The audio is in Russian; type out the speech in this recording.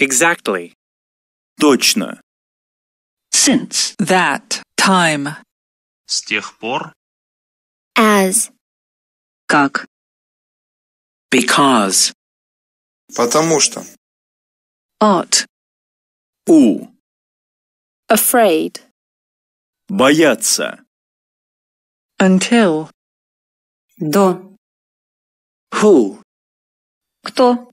Exactly. Точно. Since that time. С тех пор. As. Как. Because. Потому что. От. У. Afraid. Бояться. Until. До. Who. Кто.